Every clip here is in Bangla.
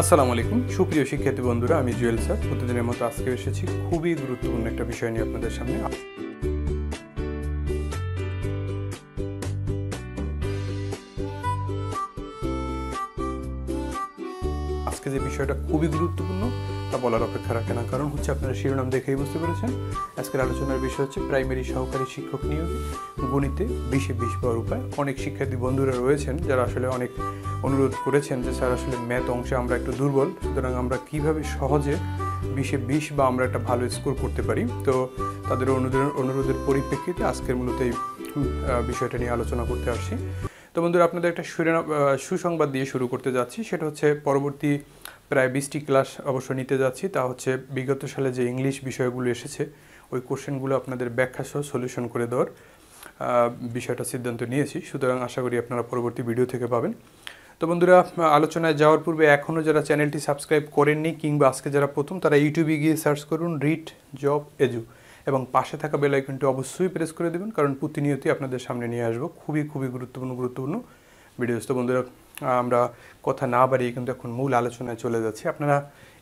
আসসালামু আলাইকুম সুপ্রিয় শিক্ষার্থী বন্ধুরা আমি জুয়েল স্যার প্রতিদিনের মতো আজকে এসেছি খুবই গুরুত্বপূর্ণ একটা বিষয় নিয়ে আপনাদের সামনে আজকে যে বিষয়টা খুবই গুরুত্বপূর্ণ তা বলার অপেক্ষা রাখে না কারণ হচ্ছে আপনারা শিরোনাম দেখেই বুঝতে পেরেছেন আজকের আলোচনার বিষয় হচ্ছে প্রাইমারি সহকারী শিক্ষক নিয়োগ গণিতে বিশে বিশ পাওয়ার উপায় অনেক শিক্ষার্থী বন্ধুরা রয়েছেন যারা আসলে অনেক অনুরোধ করেছেন যে স্যার আসলে ম্যাথ অংশে আমরা একটু দুর্বল সুতরাং আমরা কিভাবে সহজে বিশে বিশ বা আমরা একটা ভালো স্কোর করতে পারি তো তাদের অনুরোধের অনুরোধের পরিপ্রেক্ষিতে আজকের মূলত এই বিষয়টা নিয়ে আলোচনা করতে আসছি তো বন্ধুরা আপনাদের একটা সুসংবাদ দিয়ে শুরু করতে যাচ্ছি সেটা হচ্ছে পরবর্তী প্রায় বিশটি ক্লাস অবশ্য নিতে যাচ্ছি তা হচ্ছে বিগত সালে যে ইংলিশ বিষয়গুলো এসেছে ওই কোশ্চেনগুলো আপনাদের ব্যাখ্যাসহ সলিউশন করে দেওয়ার বিষয়টা সিদ্ধান্ত নিয়েছি সুতরাং আশা করি আপনারা পরবর্তী ভিডিও থেকে পাবেন তো বন্ধুরা আলোচনায় যাওয়ার পূর্বে এখনও যারা চ্যানেলটি সাবস্ক্রাইব করেননি কিংবা আজকে যারা প্রথম তারা ইউটিউবে গিয়ে সার্চ করুন রিট জব এজু এবং পাশে থাকা বেলাইকনটি অবশ্যই প্রেস করে দেবেন কারণ প্রতিনিয়তই আপনাদের সামনে নিয়ে আসবো খুবই খুবই গুরুত্বপূর্ণ গুরুত্বপূর্ণ ভিডিওস তো বন্ধুরা আমরা কথা না বাড়িয়ে কিন্তু এখন মূল আলোচনায় চলে যাচ্ছি আপনারা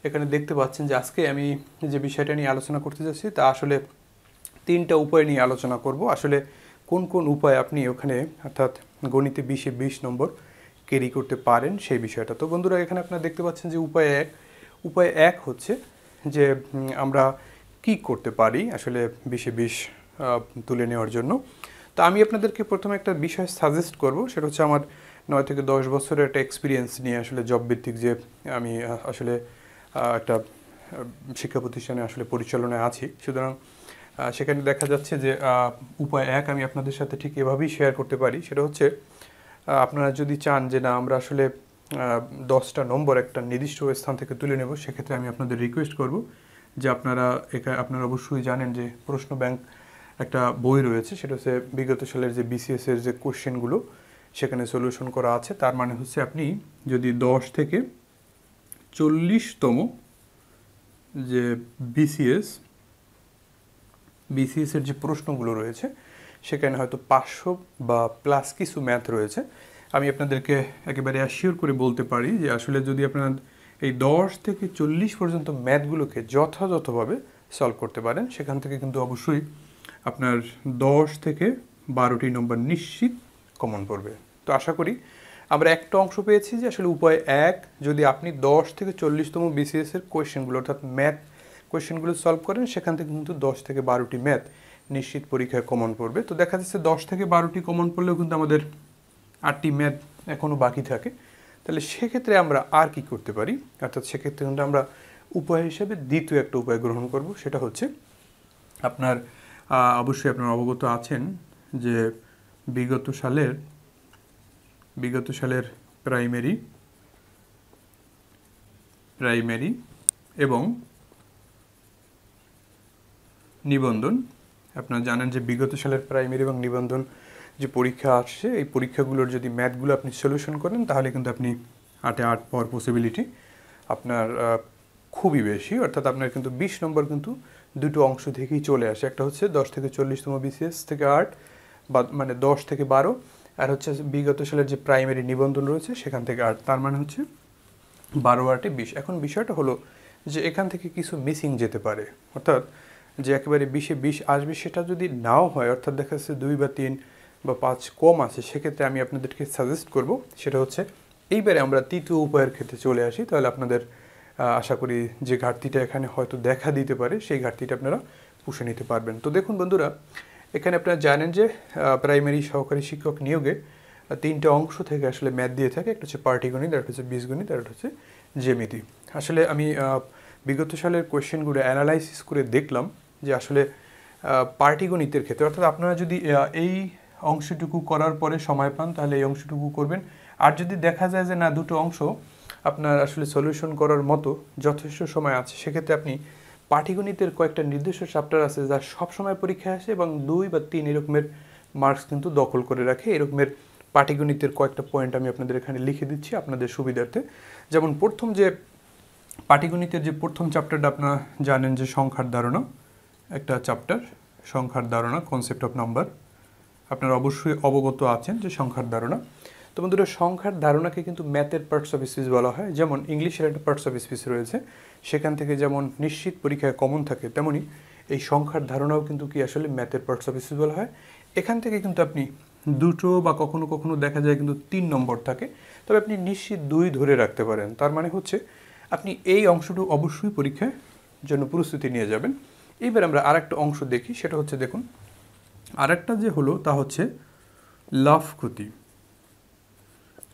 এখানে দেখতে পাচ্ছেন যে আজকে আমি যে বিষয়টা নিয়ে আলোচনা করতে যাচ্ছি তা আসলে তিনটা উপায় নিয়ে আলোচনা করব আসলে কোন কোন উপায় আপনি ওখানে অর্থাৎ গণিতে বিশে বিশ নম্বর ক্যারি করতে পারেন সেই বিষয়টা তো বন্ধুরা এখানে আপনারা দেখতে পাচ্ছেন যে উপায় এক উপায় এক হচ্ছে যে আমরা কি করতে পারি আসলে বিশে বিশ তুলে নেওয়ার জন্য তো আমি আপনাদেরকে প্রথমে একটা বিষয় সাজেস্ট করব সেটা হচ্ছে আমার নয় থেকে দশ বছরের একটা এক্সপিরিয়েন্স নিয়ে আসলে জব ভিত্তিক যে আমি আসলে একটা শিক্ষা প্রতিষ্ঠানে আসলে পরিচালনায় আছি সুতরাং সেখানে দেখা যাচ্ছে যে উপায় এক আমি আপনাদের সাথে ঠিক এভাবেই শেয়ার করতে পারি সেটা হচ্ছে আপনারা যদি চান যে না আমরা আসলে দশটা নম্বর একটা নির্দিষ্ট স্থান থেকে তুলে নেব সেক্ষেত্রে আমি আপনাদের রিকোয়েস্ট করব যে আপনারা এখানে আপনারা অবশ্যই জানেন যে প্রশ্ন ব্যাংক একটা বই রয়েছে সেটা হচ্ছে বিগত সালের যে বিসিএসের যে কোশ্চেনগুলো সেখানে সলিউশন করা আছে তার মানে হচ্ছে আপনি যদি দশ থেকে চল্লিশতম যে বিসিএস বিসিএসের যে প্রশ্নগুলো রয়েছে সেখানে হয়তো পাঁচশো বা প্লাস কিছু ম্যাথ রয়েছে আমি আপনাদেরকে একেবারে অ্যাসিওর করে বলতে পারি যে আসলে যদি আপনার এই দশ থেকে চল্লিশ পর্যন্ত ম্যাথগুলোকে যথাযথভাবে সলভ করতে পারেন সেখান থেকে কিন্তু অবশ্যই আপনার দশ থেকে বারোটি নম্বর নিশ্চিত কমন পড়বে তো আশা করি আমরা একটা অংশ পেয়েছি যে আসলে উপায় এক যদি আপনি দশ থেকে চল্লিশতম বিসিএসের কোয়েশ্চেনগুলো অর্থাৎ ম্যাথ কোয়েশ্চেনগুলো সলভ করেন সেখান থেকে কিন্তু দশ থেকে বারোটি ম্যাথ নিশ্চিত পরীক্ষায় কমন পড়বে তো দেখা যাচ্ছে দশ থেকে বারোটি কমন পড়লেও কিন্তু আমাদের আটটি ম্যাথ এখনও বাকি থাকে তাহলে সেক্ষেত্রে আমরা আর কি করতে পারি অর্থাৎ সেক্ষেত্রে কিন্তু আমরা উপায় হিসেবে দ্বিতীয় একটা উপায় গ্রহণ করব সেটা হচ্ছে আপনার অবশ্যই আপনার অবগত আছেন যে বিগত সালের বিগত সালের প্রাইমারি প্রাইমারি এবং নিবন্ধন আপনারা জানেন যে বিগত সালের প্রাইমারি এবং নিবন্ধন যে পরীক্ষা আসছে এই পরীক্ষাগুলোর যদি ম্যাথগুলো আপনি সলিউশন করেন তাহলে কিন্তু আপনি আটে আট পাওয়ার পসিবিলিটি আপনার খুবই বেশি অর্থাৎ আপনার কিন্তু বিশ নম্বর কিন্তু দুটো অংশ থেকেই চলে আসে একটা হচ্ছে দশ থেকে চল্লিশতম বিসিএস থেকে আট বা মানে দশ থেকে বারো আর হচ্ছে বিগত সালের যে প্রাইমারি নিবন্ধন রয়েছে সেখান থেকে আট তার মানে হচ্ছে বারো আটে বিশ এখন বিষয়টা হলো যে এখান থেকে কিছু মিসিং যেতে পারে অর্থাৎ যে একেবারে বিশে বিশ আসবে সেটা যদি নাও হয় অর্থাৎ দেখা যাচ্ছে দুই বা তিন বা পাঁচ কম আছে সেক্ষেত্রে আমি আপনাদেরকে সাজেস্ট করব সেটা হচ্ছে এইবারে আমরা তৃতীয় উপায়ের ক্ষেত্রে চলে আসি তাহলে আপনাদের আশা করি যে ঘাটতিটা এখানে হয়তো দেখা দিতে পারে সেই ঘাটতিটা আপনারা পুষে নিতে পারবেন তো দেখুন বন্ধুরা এখানে আপনারা জানেন যে প্রাইমারি সহকারী শিক্ষক নিয়োগে তিনটে অংশ থেকে আসলে ম্যাথ দিয়ে থাকে একটা হচ্ছে পার্টিগণিত একটা হচ্ছে বীজগণিত আর একটা হচ্ছে জেমিতি আসলে আমি বিগত সালের কোয়েশ্চেনগুলো অ্যানালাইসিস করে দেখলাম যে আসলে পার্টিগণিতের ক্ষেত্রে অর্থাৎ আপনারা যদি এই অংশটুকু করার পরে সময় পান তাহলে এই অংশটুকু করবেন আর যদি দেখা যায় যে না দুটো অংশ আপনার আসলে সলিউশন করার মতো যথেষ্ট সময় আছে সেক্ষেত্রে আপনি পাটিগণিতের কয়েকটা নির্দিষ্ট চ্যাপ্টার আছে যা সবসময় পরীক্ষায় আসে এবং দুই বা তিন এরকমের মার্কস কিন্তু দখল করে রাখে এরকমের পাটিগণিতের কয়েকটা পয়েন্ট আমি আপনাদের এখানে লিখে দিচ্ছি আপনাদের সুবিধার্থে যেমন প্রথম যে পাটিগণিতের যে প্রথম চ্যাপ্টারটা আপনারা জানেন যে সংখ্যার ধারণা একটা চ্যাপ্টার সংখ্যার ধারণা কনসেপ্ট অফ নাম্বার আপনারা অবশ্যই অবগত আছেন যে সংখ্যার ধারণা তো বন্ধুরা সংখ্যার ধারণাকে কিন্তু ম্যাথের পার্টস অফ স্পিচ বলা হয় যেমন ইংলিশের একটা পার্টস অফ স্পিচ রয়েছে সেখান থেকে যেমন নিশ্চিত পরীক্ষায় কমন থাকে তেমনই এই সংখ্যার ধারণাও কিন্তু কি আসলে ম্যাথের পার্টস অফ স্পিচ বলা হয় এখান থেকে কিন্তু আপনি দুটো বা কখনো কখনো দেখা যায় কিন্তু তিন নম্বর থাকে তবে আপনি নিশ্চিত দুই ধরে রাখতে পারেন তার মানে হচ্ছে আপনি এই অংশটু অবশ্যই পরীক্ষায় জন্য প্রস্তুতি নিয়ে যাবেন এইবার আমরা আর একটা অংশ দেখি সেটা হচ্ছে দেখুন আর একটা যে হলো তা হচ্ছে লাভ ক্ষতি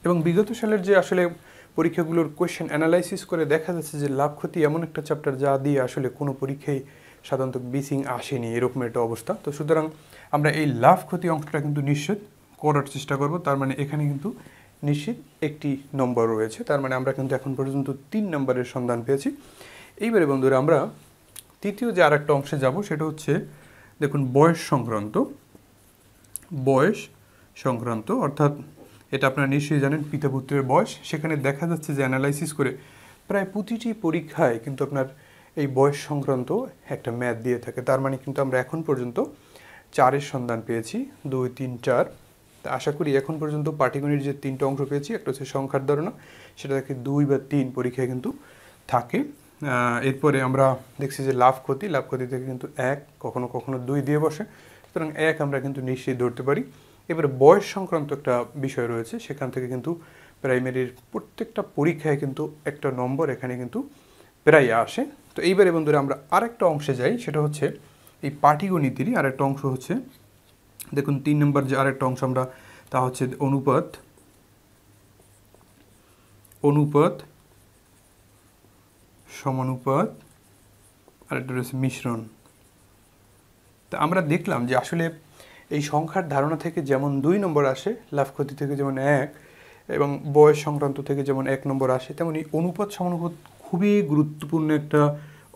এবং বিগত সালের যে আসলে পরীক্ষাগুলোর কোয়েশ্চেন অ্যানালাইসিস করে দেখা যাচ্ছে যে লাভ ক্ষতি এমন একটা চ্যাপ্টার যা দিয়ে আসলে কোনো পরীক্ষায় সাধারণত বিসিং আসেনি এরকম একটা অবস্থা তো সুতরাং আমরা এই লাভ ক্ষতি অংশটা কিন্তু নিশ্চিত করার চেষ্টা করব তার মানে এখানে কিন্তু নিশ্চিত একটি নম্বর রয়েছে তার মানে আমরা কিন্তু এখন পর্যন্ত তিন নম্বরের সন্ধান পেয়েছি এইবারে বন্ধুরা আমরা তৃতীয় যে আরেকটা অংশে যাব সেটা হচ্ছে দেখুন বয়স সংক্রান্ত বয়স সংক্রান্ত অর্থাৎ এটা আপনারা নিশ্চয়ই জানেন পিতা পুত্রের বয়স সেখানে দেখা যাচ্ছে যে অ্যানালাইসিস করে প্রায় প্রতিটি পরীক্ষায় কিন্তু আপনার এই বয়স সংক্রান্ত একটা ম্যাথ দিয়ে থাকে তার মানে কিন্তু আমরা এখন পর্যন্ত চারের সন্ধান পেয়েছি দুই তিন চার তা আশা করি এখন পর্যন্ত পাটিগণির যে তিনটা অংশ পেয়েছি একটা হচ্ছে সংখ্যার ধারণা সেটা দেখি দুই বা তিন পরীক্ষায় কিন্তু থাকে এরপরে আমরা দেখছি যে লাভ ক্ষতি লাভ ক্ষতি থেকে কিন্তু এক কখনো কখনো দুই দিয়ে বসে সুতরাং এক আমরা কিন্তু নিশ্চয়ই ধরতে পারি এবারে বয়স সংক্রান্ত একটা বিষয় রয়েছে সেখান থেকে কিন্তু প্রাইমারির প্রত্যেকটা পরীক্ষায় কিন্তু একটা নম্বর এখানে কিন্তু প্রায় আসে তো এইবারে বন্ধুরা আমরা আরেকটা অংশে যাই সেটা হচ্ছে এই পাটিগণিতেরই আরেকটা অংশ হচ্ছে দেখুন তিন নম্বর যে আরেকটা অংশ আমরা তা হচ্ছে অনুপাত অনুপাত সমানুপাত আর একটা রয়েছে মিশ্রণ তা আমরা দেখলাম যে আসলে এই সংখ্যার ধারণা থেকে যেমন দুই নম্বর আসে লাভ ক্ষতি থেকে যেমন এক এবং বয়স সংক্রান্ত থেকে যেমন এক নম্বর আসে তেমনি অনুপাত সমানুপাত খুবই গুরুত্বপূর্ণ একটা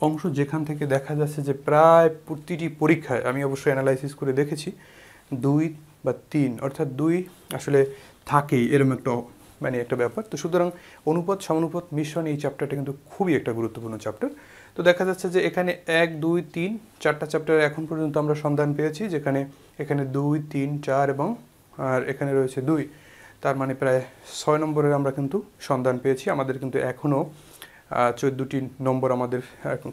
অংশ যেখান থেকে দেখা যাচ্ছে যে প্রায় প্রতিটি পরীক্ষায় আমি অবশ্যই অ্যানালাইসিস করে দেখেছি দুই বা তিন অর্থাৎ দুই আসলে থাকেই এরম একটা মানে একটা ব্যাপার তো সুতরাং অনুপাত সমানুপাত মিশ্রণ এই চ্যাপ্টারটা কিন্তু খুবই একটা গুরুত্বপূর্ণ চ্যাপ্টার তো দেখা যাচ্ছে যে এখানে এক দুই তিন চারটা চ্যাপ্টার এখন পর্যন্ত আমরা সন্ধান পেয়েছি যেখানে এখানে দুই তিন চার এবং আর এখানে রয়েছে দুই তার মানে প্রায় ছয় নম্বরের আমরা কিন্তু সন্ধান পেয়েছি আমাদের কিন্তু এখনও চোদ্দোটি নম্বর আমাদের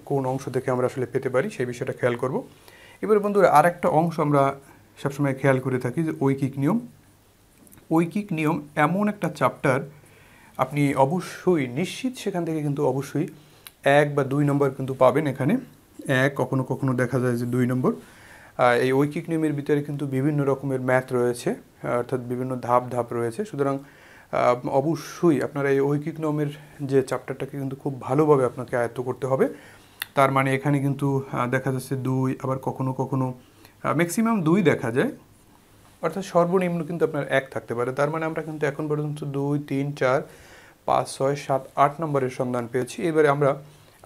কোন অংশ থেকে আমরা আসলে পেতে পারি সেই বিষয়টা খেয়াল করব এবার বন্ধুরা আর একটা অংশ আমরা সবসময় খেয়াল করে থাকি যে ঐকিক নিয়ম ঐকিক নিয়ম এমন একটা চ্যাপ্টার আপনি অবশ্যই নিশ্চিত সেখান থেকে কিন্তু অবশ্যই এক বা দুই নম্বর কিন্তু পাবেন এখানে এক কখনো কখনো দেখা যায় যে দুই নম্বর এই ঐকিক নিয়মের ভিতরে কিন্তু বিভিন্ন রকমের ম্যাথ রয়েছে অর্থাৎ বিভিন্ন ধাপ ধাপ রয়েছে সুতরাং অবশ্যই আপনারা এই ঐকিক নিয়মের যে চ্যাপ্টারটাকে কিন্তু খুব ভালোভাবে আপনাকে আয়ত্ত করতে হবে তার মানে এখানে কিন্তু দেখা যাচ্ছে দুই আবার কখনো কখনো ম্যাক্সিমাম দুই দেখা যায় অর্থাৎ সর্বনিম্ন কিন্তু আপনার এক থাকতে পারে তার মানে আমরা কিন্তু এখন পর্যন্ত দুই তিন চার পাঁচ ছয় সাত আট নম্বরের সন্ধান পেয়েছি এবারে আমরা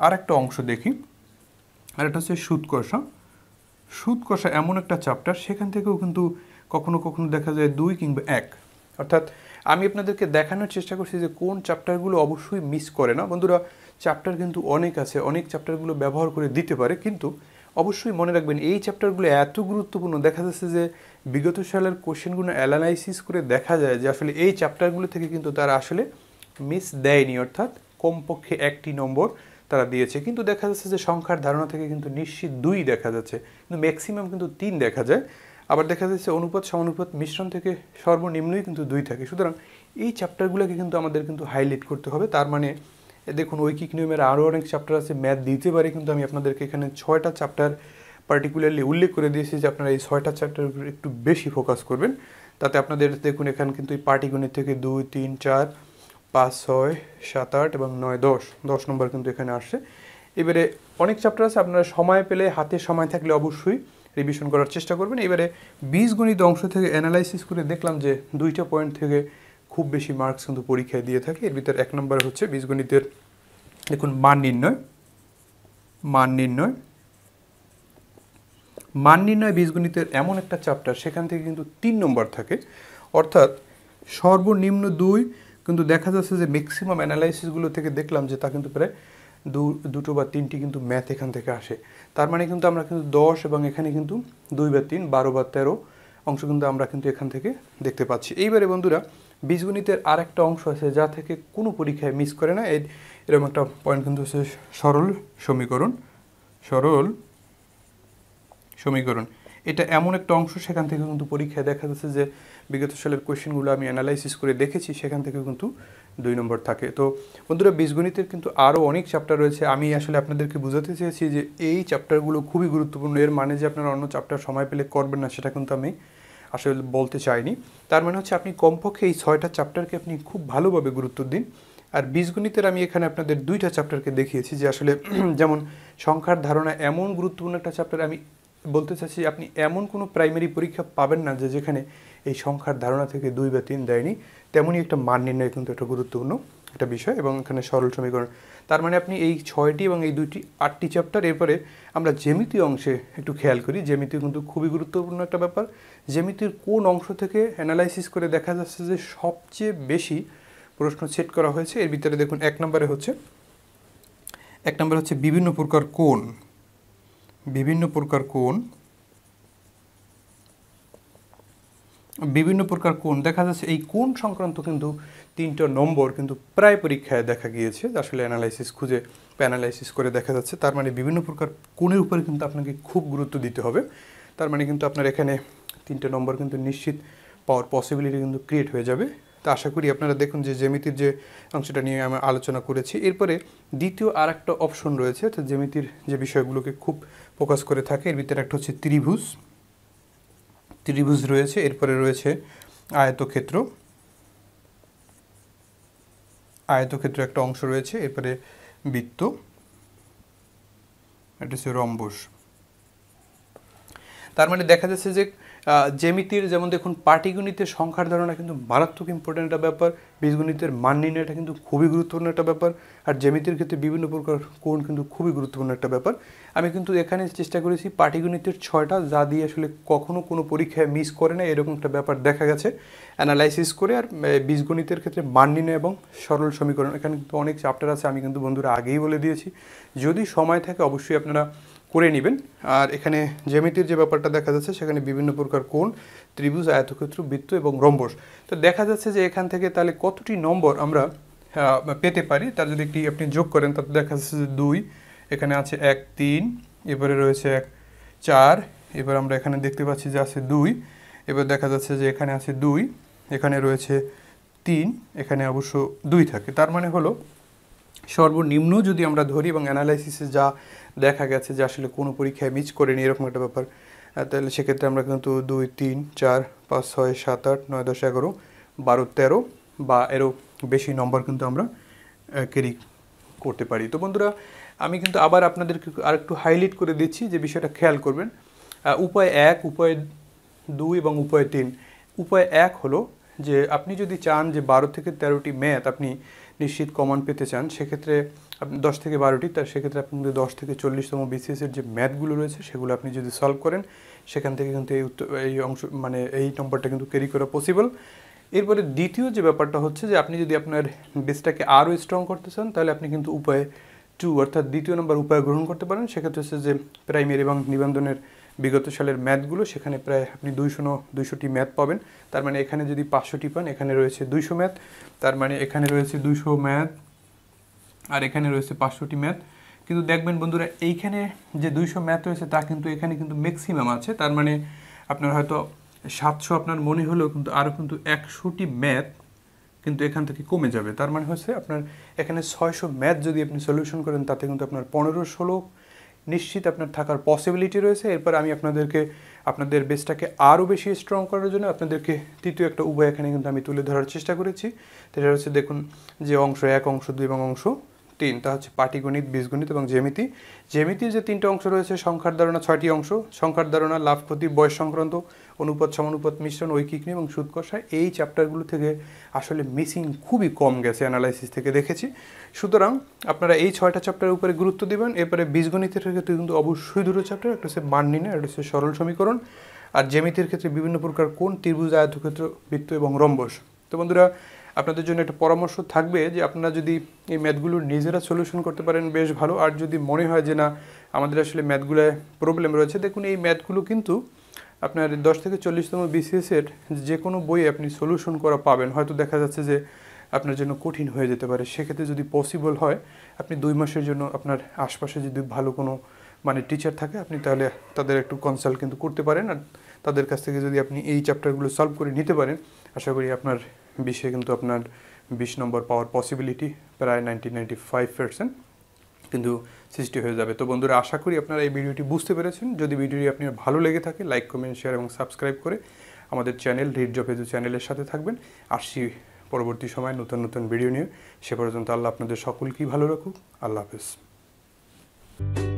আর একটা অংশ দেখি আর একটা হচ্ছে সুদ কষা সুদ কষা এমন একটা চ্যাপ্টার সেখান থেকেও কিন্তু কখনো কখনো দেখা যায় দুই কিংবা এক অর্থাৎ আমি আপনাদেরকে দেখানোর চেষ্টা করছি যে কোন চ্যাপ্টারগুলো অবশ্যই মিস করে না বন্ধুরা চ্যাপ্টার কিন্তু অনেক আছে অনেক চ্যাপ্টারগুলো ব্যবহার করে দিতে পারে কিন্তু অবশ্যই মনে রাখবেন এই চ্যাপ্টারগুলো এত গুরুত্বপূর্ণ দেখা যাচ্ছে যে বিগত সালের কোশ্চেনগুলো অ্যানালাইসিস করে দেখা যায় যে আসলে এই চ্যাপ্টারগুলো থেকে কিন্তু তারা আসলে মিস দেয়নি অর্থাৎ কমপক্ষে একটি নম্বর তারা দিয়েছে কিন্তু দেখা যাচ্ছে যে সংখ্যার ধারণা থেকে কিন্তু নিশ্চিত দুই দেখা যাচ্ছে কিন্তু ম্যাক্সিমাম কিন্তু তিন দেখা যায় আবার দেখা যাচ্ছে অনুপাত সমানুপাত মিশ্রণ থেকে সর্বনিম্নই কিন্তু দুই থাকে সুতরাং এই চ্যাপ্টারগুলোকে কিন্তু আমাদের কিন্তু হাইলাইট করতে হবে তার মানে দেখুন ঐকিক নিয়মের আরও অনেক চ্যাপ্টার আছে ম্যাথ দিতে পারে কিন্তু আমি আপনাদেরকে এখানে ছয়টা চ্যাপ্টার পার্টিকুলারলি উল্লেখ করে দিয়েছি যে আপনারা এই ছয়টা চ্যাপ্টার একটু বেশি ফোকাস করবেন তাতে আপনাদের দেখুন এখানে কিন্তু এই পাটিগণিত থেকে দুই তিন চার পাঁচ ছয় সাত আট এবং নয় দশ দশ নম্বর কিন্তু এখানে আসছে এবারে অনেক চ্যাপ্টার আছে আপনারা সময় পেলে হাতে সময় থাকলে অবশ্যই রিভিশন করার চেষ্টা করবেন এবারে বীজগণিত অংশ থেকে অ্যানালাইসিস করে দেখলাম যে দুইটা পয়েন্ট থেকে খুব বেশি মার্কস কিন্তু পরীক্ষায় দিয়ে থাকে এর ভিতরে এক নম্বর হচ্ছে বীজগণিতের দেখুন মান নির্ণয় মান নির্ণয় মান নির্ণয় বীজগণিতের এমন একটা চ্যাপ্টার সেখান থেকে কিন্তু তিন নম্বর থাকে অর্থাৎ সর্বনিম্ন দুই কিন্তু দেখা যাচ্ছে যে ম্যাক্সিমাম অ্যানালাইসিসগুলো থেকে দেখলাম যে তা কিন্তু প্রায় দু দুটো বা তিনটি কিন্তু ম্যাথ এখান থেকে আসে তার মানে কিন্তু আমরা কিন্তু দশ এবং এখানে কিন্তু দুই বা তিন বারো বা তেরো অংশ কিন্তু আমরা কিন্তু এখান থেকে দেখতে পাচ্ছি এইবারে বন্ধুরা বীজগণিতের আর একটা অংশ আছে যা থেকে কোনো পরীক্ষায় মিস করে না এরকম একটা পয়েন্ট কিন্তু হচ্ছে সরল সমীকরণ সরল সমীকরণ এটা এমন একটা অংশ সেখান থেকে কিন্তু পরীক্ষায় দেখা যাচ্ছে যে বিগত সালের কোয়েশ্চেনগুলো আমি অ্যানালাইসিস করে দেখেছি সেখান থেকে কিন্তু দুই নম্বর থাকে তো বন্ধুরা বীজগণিতের কিন্তু আরও অনেক চ্যাপ্টার রয়েছে আমি আসলে আপনাদেরকে বোঝাতে চেয়েছি যে এই চ্যাপ্টারগুলো খুবই গুরুত্বপূর্ণ এর মানে যে আপনারা অন্য চ্যাপ্টার সময় পেলে করবেন না সেটা কিন্তু আমি আসলে বলতে চাইনি তার মানে হচ্ছে আপনি কমপক্ষে এই ছয়টা চ্যাপ্টারকে আপনি খুব ভালোভাবে গুরুত্ব দিন আর বীজগণিতের আমি এখানে আপনাদের দুইটা চ্যাপ্টারকে দেখিয়েছি যে আসলে যেমন সংখ্যার ধারণা এমন গুরুত্বপূর্ণ একটা চ্যাপ্টার আমি বলতে চাচ্ছি আপনি এমন কোনো প্রাইমারি পরীক্ষা পাবেন না যে যেখানে এই সংখ্যার ধারণা থেকে দুই বা তিন দেয়নি তেমনই একটা মান নির্ণয় কিন্তু একটা গুরুত্বপূর্ণ একটা বিষয় এবং এখানে সরল সমীকরণ তার মানে আপনি এই ছয়টি এবং এই দুইটি আটটি চ্যাপ্টার এরপরে আমরা জ্যামিতি অংশে একটু খেয়াল করি জ্যামিতি কিন্তু খুবই গুরুত্বপূর্ণ একটা ব্যাপার জ্যামিতির কোন অংশ থেকে অ্যানালাইসিস করে দেখা যাচ্ছে যে সবচেয়ে বেশি প্রশ্ন সেট করা হয়েছে এর ভিতরে দেখুন এক নম্বরে হচ্ছে এক নম্বরে হচ্ছে বিভিন্ন প্রকার কোন বিভিন্ন প্রকার কোণ বিভিন্ন প্রকার কোণ দেখা যাচ্ছে এই কোণ সংক্রান্ত কিন্তু তিনটা নম্বর কিন্তু প্রায় পরীক্ষায় দেখা গিয়েছে আসলে অ্যানালাইসিস খুঁজে প্যানালাইসিস করে দেখা যাচ্ছে তার মানে বিভিন্ন প্রকার কোণের উপরে কিন্তু আপনাকে খুব গুরুত্ব দিতে হবে তার মানে কিন্তু আপনার এখানে তিনটে নম্বর কিন্তু নিশ্চিত পাওয়ার পসিবিলিটি কিন্তু ক্রিয়েট হয়ে যাবে তো আশা করি আপনারা দেখুন যে জ্যামিতির যে অংশটা নিয়ে আমি আলোচনা করেছি এরপরে দ্বিতীয় আর একটা অপশন রয়েছে অর্থাৎ জ্যামিতির যে বিষয়গুলোকে খুব ফোকাস করে থাকে এর ভিতরে একটা হচ্ছে ত্রিভুজ ত্রিভুজ রয়েছে এরপরে রয়েছে আয়তক্ষেত্র আয়তক্ষেত্র একটা অংশ রয়েছে এরপরে বৃত্ত এটা হচ্ছে রম্বস তার মানে দেখা যাচ্ছে যে জ্যামিতির যেমন দেখুন পাটিগণিতের সংখ্যার ধারণা কিন্তু মারাত্মক ইম্পর্ট্যান্ট একটা ব্যাপার বীজগণিতের মান নির্ণয়টা কিন্তু খুবই গুরুত্বপূর্ণ একটা ব্যাপার আর জ্যামিতির ক্ষেত্রে বিভিন্ন প্রকার কোণ কিন্তু খুবই গুরুত্বপূর্ণ একটা ব্যাপার আমি কিন্তু এখানে চেষ্টা করেছি পাটিগণিতের ছয়টা যা দিয়ে আসলে কখনো কোনো পরীক্ষায় মিস করে না এরকম একটা ব্যাপার দেখা গেছে অ্যানালাইসিস করে আর বীজগণিতের ক্ষেত্রে মান নির্ণয় এবং সরল সমীকরণ এখানে কিন্তু অনেক চ্যাপ্টার আছে আমি কিন্তু বন্ধুরা আগেই বলে দিয়েছি যদি সময় থাকে অবশ্যই আপনারা করে নেবেন আর এখানে জ্যামিতির যে ব্যাপারটা দেখা যাচ্ছে সেখানে বিভিন্ন প্রকার কোণ ত্রিভুজ আয়তক্ষেত্র বৃত্ত এবং রম্বস তো দেখা যাচ্ছে যে এখান থেকে তাহলে কতটি নম্বর আমরা পেতে পারি তার যদি একটি আপনি যোগ করেন তাতে দেখা যাচ্ছে যে দুই এখানে আছে এক তিন এবারে রয়েছে এক চার এবার আমরা এখানে দেখতে পাচ্ছি যে আছে দুই এবার দেখা যাচ্ছে যে এখানে আছে দুই এখানে রয়েছে তিন এখানে অবশ্য দুই থাকে তার মানে হলো সর্বনিম্ন যদি আমরা ধরি এবং অ্যানালাইসিসে যা দেখা গেছে যে আসলে কোনো পরীক্ষায় মিস করেনি এরকম একটা ব্যাপার তাহলে সেক্ষেত্রে আমরা কিন্তু দুই তিন চার পাঁচ ছয় সাত আট নয় দশ এগারো বারো তেরো বা এরও বেশি নম্বর কিন্তু আমরা ক্যারি করতে পারি তো বন্ধুরা আমি কিন্তু আবার আপনাদেরকে আর একটু হাইলাইট করে দিচ্ছি যে বিষয়টা খেয়াল করবেন উপায় এক উপায় দুই এবং উপায় তিন উপায় এক হলো যে আপনি যদি চান যে বারো থেকে তেরোটি ম্যাথ আপনি নিশ্চিত কমান্ড পেতে চান সেক্ষেত্রে আপনি দশ থেকে বারোটি তার সেক্ষেত্রে আপনি কিন্তু দশ থেকে চল্লিশতম বিসিএসের যে ম্যাথগুলো রয়েছে সেগুলো আপনি যদি সলভ করেন সেখান থেকে কিন্তু এই উত্তর এই অংশ মানে এই নম্বরটা কিন্তু ক্যারি করা পসিবল এরপরে দ্বিতীয় যে ব্যাপারটা হচ্ছে যে আপনি যদি আপনার বেসটাকে আরও স্ট্রং করতে চান তাহলে আপনি কিন্তু উপায় টু অর্থাৎ দ্বিতীয় নম্বর উপায় গ্রহণ করতে পারেন সেক্ষেত্রে হচ্ছে যে প্রাইমারি এবং নিবন্ধনের বিগত সালের ম্যাথগুলো সেখানে প্রায় আপনি দুইশো দুইশোটি ম্যাথ পাবেন তার মানে এখানে যদি পাঁচশোটি পান এখানে রয়েছে দুইশো ম্যাথ তার মানে এখানে রয়েছে দুইশো ম্যাথ আর এখানে রয়েছে পাঁচশোটি ম্যাথ কিন্তু দেখবেন বন্ধুরা এইখানে যে দুইশো ম্যাথ রয়েছে তা কিন্তু এখানে কিন্তু ম্যাক্সিমাম আছে তার মানে আপনার হয়তো সাতশো আপনার মনে হলেও কিন্তু আরও কিন্তু একশোটি ম্যাথ কিন্তু এখান থেকে কমে যাবে তার মানে হচ্ছে আপনার এখানে ছয়শো ম্যাথ যদি আপনি সলিউশন করেন তাতে কিন্তু আপনার পনেরো ষোলো নিশ্চিত আপনার থাকার পসিবিলিটি রয়েছে এরপর আমি আপনাদেরকে আপনাদের বেসটাকে আরও বেশি স্ট্রং করার জন্য আপনাদেরকে তৃতীয় একটা উভয় এখানে কিন্তু আমি তুলে ধরার চেষ্টা করেছি সেটা হচ্ছে দেখুন যে অংশ এক অংশ দুই এবং অংশ তিন তা হচ্ছে পাটিগণিত বীজগণিত এবং জ্যামিতি জ্যামিতির যে তিনটা অংশ রয়েছে সংখ্যার ধারণা ছয়টি অংশ সংখ্যার ধারণা লাভ ক্ষতি বয়স সংক্রান্ত অনুপাত সমানুপাত মিশ্রণ ঐকিক নিয়ে এবং সুদ কষায় এই চ্যাপ্টারগুলো থেকে আসলে মিসিং খুবই কম গেছে অ্যানালাইসিস থেকে দেখেছি সুতরাং আপনারা এই ছয়টা চ্যাপ্টারের উপরে গুরুত্ব দেবেন এরপরে বীজগণিতের ক্ষেত্রে কিন্তু অবশ্যই দুটো চ্যাপ্টার একটা হচ্ছে মান নির্ণয় একটা হচ্ছে সরল সমীকরণ আর জ্যামিতির ক্ষেত্রে বিভিন্ন প্রকার কোন ত্রিভুজ আয়তক্ষেত্র বৃত্ত এবং রম্বস তো বন্ধুরা আপনাদের জন্য একটা পরামর্শ থাকবে যে আপনারা যদি এই ম্যাথগুলো নিজেরা সলিউশন করতে পারেন বেশ ভালো আর যদি মনে হয় যে না আমাদের আসলে ম্যাথগুলোয় প্রবলেম রয়েছে দেখুন এই ম্যাথগুলো কিন্তু আপনার দশ থেকে চল্লিশতম বিসিএসের যে কোনো বই আপনি সলিউশন করা পাবেন হয়তো দেখা যাচ্ছে যে আপনার জন্য কঠিন হয়ে যেতে পারে সেক্ষেত্রে যদি পসিবল হয় আপনি দুই মাসের জন্য আপনার আশপাশে যদি ভালো কোনো মানে টিচার থাকে আপনি তাহলে তাদের একটু কনসাল্ট কিন্তু করতে পারেন আর তাদের কাছ থেকে যদি আপনি এই চ্যাপ্টারগুলো সলভ করে নিতে পারেন আশা করি আপনার বিষয়ে কিন্তু আপনার বিশ নম্বর পাওয়ার পসিবিলিটি প্রায় নাইনটিন নাইনটি ফাইভ পার্সেন্ট কিন্তু সৃষ্টি হয়ে যাবে তো বন্ধুরা আশা করি আপনারা এই ভিডিওটি বুঝতে পেরেছেন যদি ভিডিওটি আপনার ভালো লেগে থাকে লাইক কমেন্ট শেয়ার এবং সাবস্ক্রাইব করে আমাদের চ্যানেল রিড জব এজু চ্যানেলের সাথে থাকবেন আসছি পরবর্তী সময় নতুন নতুন ভিডিও নিয়ে সে পর্যন্ত আল্লাহ আপনাদের সকলকেই ভালো রাখুক আল্লাহ হাফেজ